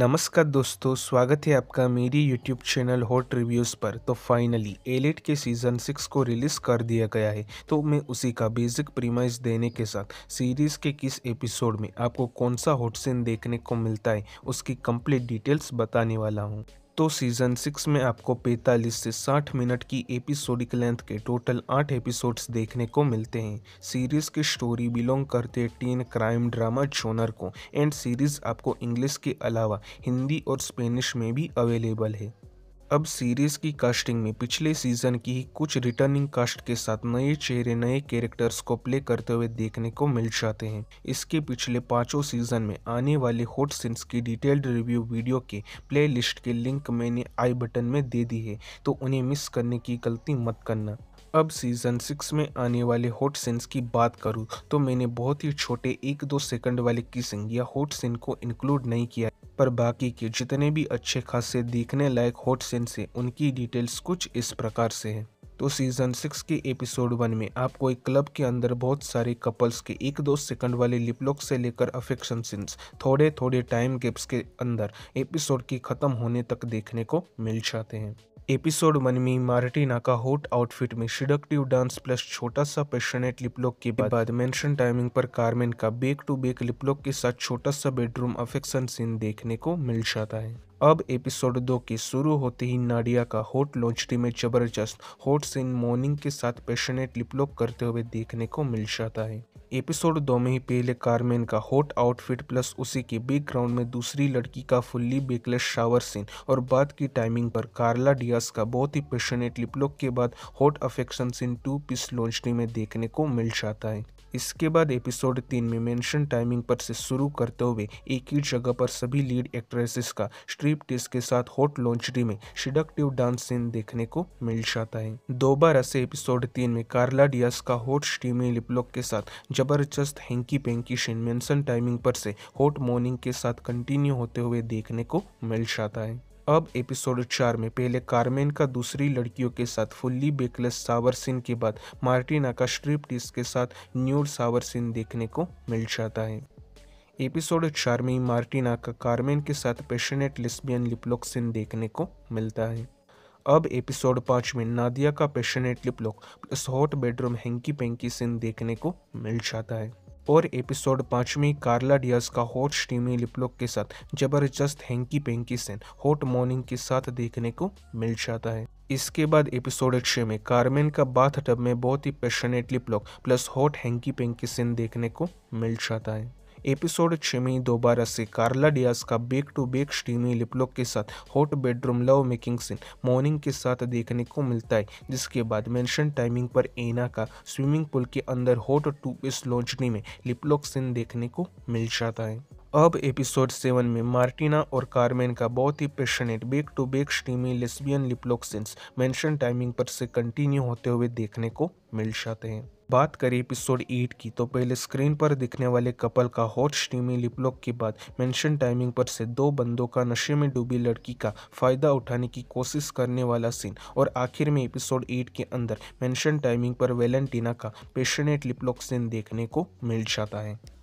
नमस्कार दोस्तों स्वागत है आपका मेरी यूट्यूब चैनल हॉट रिव्यूज़ पर तो फाइनली एलेट e के सीज़न सिक्स को रिलीज़ कर दिया गया है तो मैं उसी का बेसिक प्रीमाइज देने के साथ सीरीज़ के किस एपिसोड में आपको कौन सा हॉट सीन देखने को मिलता है उसकी कंप्लीट डिटेल्स बताने वाला हूँ तो सीज़न सिक्स में आपको 45 से 60 मिनट की एपिसोडिक लेंथ के टोटल आठ एपिसोड्स देखने को मिलते हैं सीरीज़ की स्टोरी बिलोंग करते टीन क्राइम ड्रामा जोनर को एंड सीरीज़ आपको इंग्लिश के अलावा हिंदी और स्पेनिश में भी अवेलेबल है अब सीरीज की कास्टिंग में पिछले सीजन की ही कुछ रिटर्निंग कास्ट के साथ नए चेहरे नए कैरेक्टर्स को प्ले करते हुए देखने को मिल जाते हैं इसके पिछले पांचों सीजन में आने वाले हॉट सीन्स की डिटेल्ड रिव्यू वीडियो के प्लेलिस्ट के लिंक मैंने आई बटन में दे दी है तो उन्हें मिस करने की गलती मत करना अब सीज़न सिक्स में आने वाले हॉट सीन्स की बात करूँ तो मैंने बहुत ही छोटे एक दो सेकंड वाले किसिंग या हॉट सीन को इंक्लूड नहीं किया पर बाकी के जितने भी अच्छे खासे देखने लायक हॉट सीन्स हैं उनकी डिटेल्स कुछ इस प्रकार से हैं तो सीज़न सिक्स के एपिसोड वन में आपको एक क्लब के अंदर बहुत सारे कपल्स के एक दो सेकंड वाले लिपलॉक से लेकर अफेक्शन सीन्स थोड़े थोड़े टाइम गैप्स के अंदर एपिसोड के ख़त्म होने तक देखने को मिल जाते हैं एपिसोड वन में मार्टिना का हॉट आउटफिट में सिडक्टिव डांस प्लस छोटा सा पैशनेट लिपलॉक के बाद मेंशन टाइमिंग पर कार्मेन का बेक टू बेक लिपलॉक के साथ छोटा सा बेडरूम अफेक्शन सीन देखने को मिल जाता है अब एपिसोड दो के शुरू होते ही नाडिया का हॉट लॉन्चरी में जबरदस्त हॉट सीन मॉर्निंग के साथ पैशनेट लिपलॉक करते हुए देखने को मिल जाता है एपिसोड दो में ही पहले कारमेन का हॉट आउटफिट प्लस उसी के बैकग्राउंड में दूसरी लड़की का फुल्ली बेकलेस शावर सीन और बाद की टाइमिंग पर कार्ला डियास का बहुत ही पैशनेट लिपलॉक के बाद hot affection scene two piece लॉन्चनी में देखने को मिल जाता है इसके बाद एपिसोड तीन में मेंशन टाइमिंग पर से शुरू करते हुए एक ही जगह पर सभी लीड एक्ट्रेसेस का स्ट्रिप टेस के साथ हॉट लॉन्चरी में सिडक्टिव डांस सीन देखने को मिल जाता है दोबारा से एपिसोड तीन में कार्ला डियास का हॉट स्टीमी लिपलॉक के साथ जबरदस्त hanky panky scene mention timing पर से हॉट मॉर्निंग के साथ कंटिन्यू होते हुए देखने को मिल जाता है अब एपिसोड चार में पहले कारमेन का दूसरी लड़कियों के साथ फुल्ली बेकलेस सावर सीन के बाद मार्टिना का स्ट्रिप टीस के साथ न्यूड सावर सीन देखने को मिल जाता है एपिसोड चार में मार्टिना का कारमेन के साथ पेशनेट लिस्बियन लिपलॉक सीन देखने को मिलता है अब एपिसोड पाँच में नादिया का passionate liplock plus hot bedroom hanky panky scene देखने को मिल जाता है और एपिसोड में कार्ला डियाज का हॉट स्टीमी लिपलॉक के साथ जबरदस्त hanky panky scene hot morning के साथ देखने को मिल जाता है इसके बाद एपिसोड छः में कार्मेन का बाथ टब में बहुत ही passionately liplock plus hot hanky panky scene देखने को मिल जाता है एपिसोड छ में दोबारा से कार्ला डियास का back to back steamy liplock के साथ hot bedroom love making scene morning के साथ देखने को मिलता है जिसके बाद मेंशन टाइमिंग पर एना का स्विमिंग पूल के अंदर हॉट टू पीस लॉन्चनी में लिपलॉक सीन देखने को मिल जाता है अब एपिसोड सेवन में मार्टिना और कारमेन का बहुत ही passionate back to back steamy lesbian liplock scenes mansion timing पर से कंटिन्यू होते हुए देखने को मिल जाते हैं बात करें एपिसोड एट की तो पहले स्क्रीन पर दिखने वाले कपल का हॉट स्टीमी लिपलॉक के बाद मेंशन टाइमिंग पर से दो बंदों का नशे में डूबी लड़की का फायदा उठाने की कोशिश करने वाला सीन और आखिर में एपिसोड एट के अंदर मेंशन टाइमिंग पर वेलेंटिना का पेशनेट लिपलॉक सीन देखने को मिल जाता है